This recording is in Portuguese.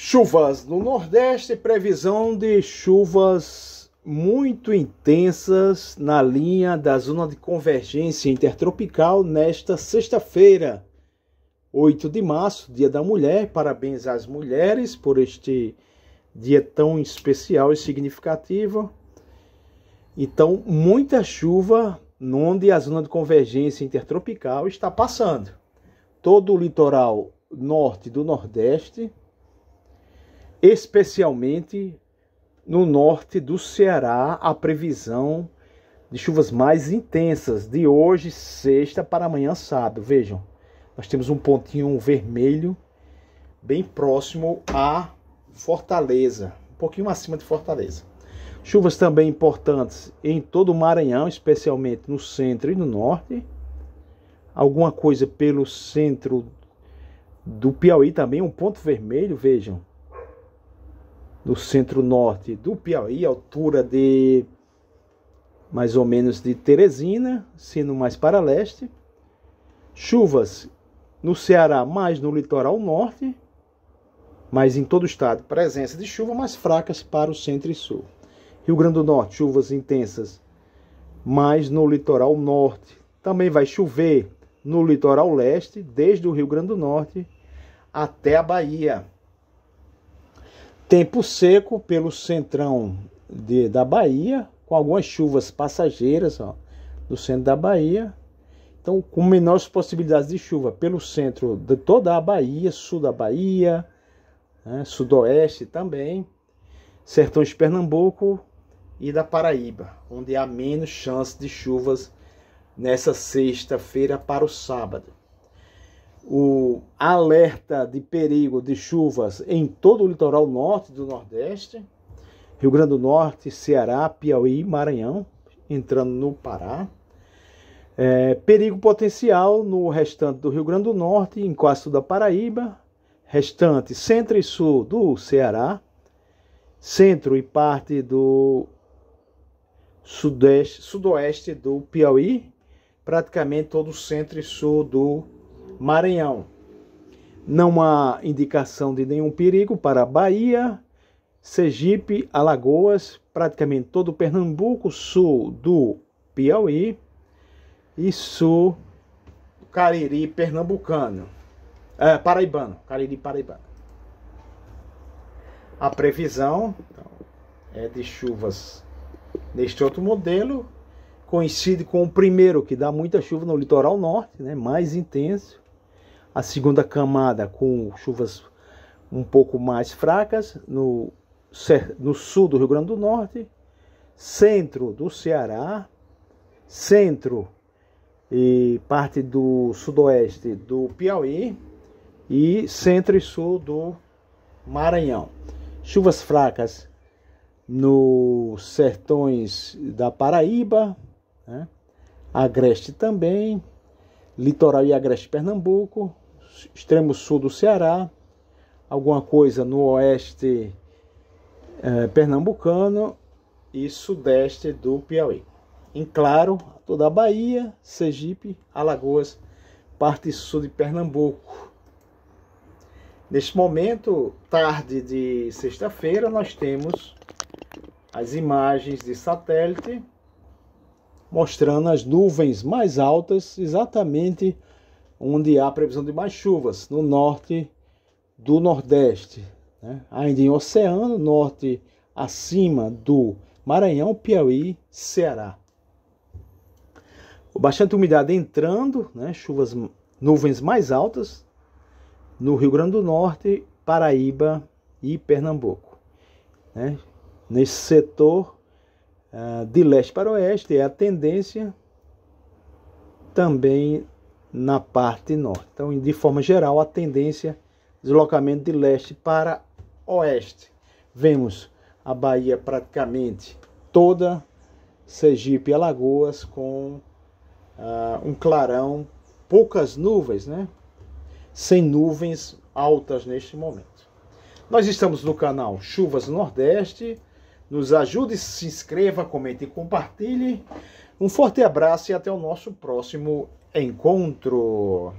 Chuvas no Nordeste, previsão de chuvas muito intensas na linha da zona de convergência intertropical nesta sexta-feira, 8 de março, Dia da Mulher. Parabéns às mulheres por este dia tão especial e significativo. Então, muita chuva onde a zona de convergência intertropical está passando. Todo o litoral norte do Nordeste especialmente no norte do Ceará, a previsão de chuvas mais intensas de hoje, sexta, para amanhã, sábado. Vejam, nós temos um pontinho vermelho bem próximo a Fortaleza, um pouquinho acima de Fortaleza. Chuvas também importantes em todo o Maranhão, especialmente no centro e no norte. Alguma coisa pelo centro do Piauí também, um ponto vermelho, vejam no centro-norte do Piauí, altura de mais ou menos de Teresina, sendo mais para leste. Chuvas no Ceará, mais no litoral norte, mas em todo o estado, presença de chuva mais fracas para o centro e sul. Rio Grande do Norte, chuvas intensas, mas no litoral norte. Também vai chover no litoral leste, desde o Rio Grande do Norte até a Bahia. Tempo seco pelo centrão de, da Bahia, com algumas chuvas passageiras ó, do centro da Bahia. Então, com menores possibilidades de chuva pelo centro de toda a Bahia, sul da Bahia, né, sudoeste também, sertões de Pernambuco e da Paraíba, onde há menos chance de chuvas nessa sexta-feira para o sábado o alerta de perigo de chuvas em todo o litoral norte do Nordeste, Rio Grande do Norte, Ceará, Piauí, Maranhão, entrando no Pará. É, perigo potencial no restante do Rio Grande do Norte, em quase toda a Paraíba, restante centro e sul do Ceará, centro e parte do sudeste, sudoeste do Piauí, praticamente todo o centro e sul do Maranhão. Não há indicação de nenhum perigo para Bahia, Sergipe, Alagoas, praticamente todo Pernambuco, sul do Piauí e sul do Cariri pernambucano, é, paraibano, Cariri paraibano. A previsão então, é de chuvas neste outro modelo, coincide com o primeiro que dá muita chuva no litoral norte, né, mais intenso, a segunda camada com chuvas um pouco mais fracas no, no sul do Rio Grande do Norte, centro do Ceará, centro e parte do sudoeste do Piauí e centro e sul do Maranhão. Chuvas fracas nos sertões da Paraíba, né? Agreste também, litoral e agreste Pernambuco, extremo sul do Ceará, alguma coisa no oeste é, pernambucano e sudeste do Piauí. Em claro, toda a Bahia, Sergipe, Alagoas, parte sul de Pernambuco. Neste momento, tarde de sexta-feira, nós temos as imagens de satélite mostrando as nuvens mais altas, exatamente onde há previsão de mais chuvas, no norte do Nordeste. Né? Ainda em Oceano, norte acima do Maranhão, Piauí, Ceará. Bastante umidade entrando, né? chuvas, nuvens mais altas no Rio Grande do Norte, Paraíba e Pernambuco. Né? Nesse setor, ah, de leste para oeste, é a tendência também na parte norte. Então, de forma geral, a tendência deslocamento de leste para oeste. Vemos a Bahia praticamente toda, Sergipe e Alagoas com uh, um clarão, poucas nuvens, né? Sem nuvens altas neste momento. Nós estamos no canal Chuvas Nordeste nos ajude, se inscreva, comente e compartilhe. Um forte abraço e até o nosso próximo encontro.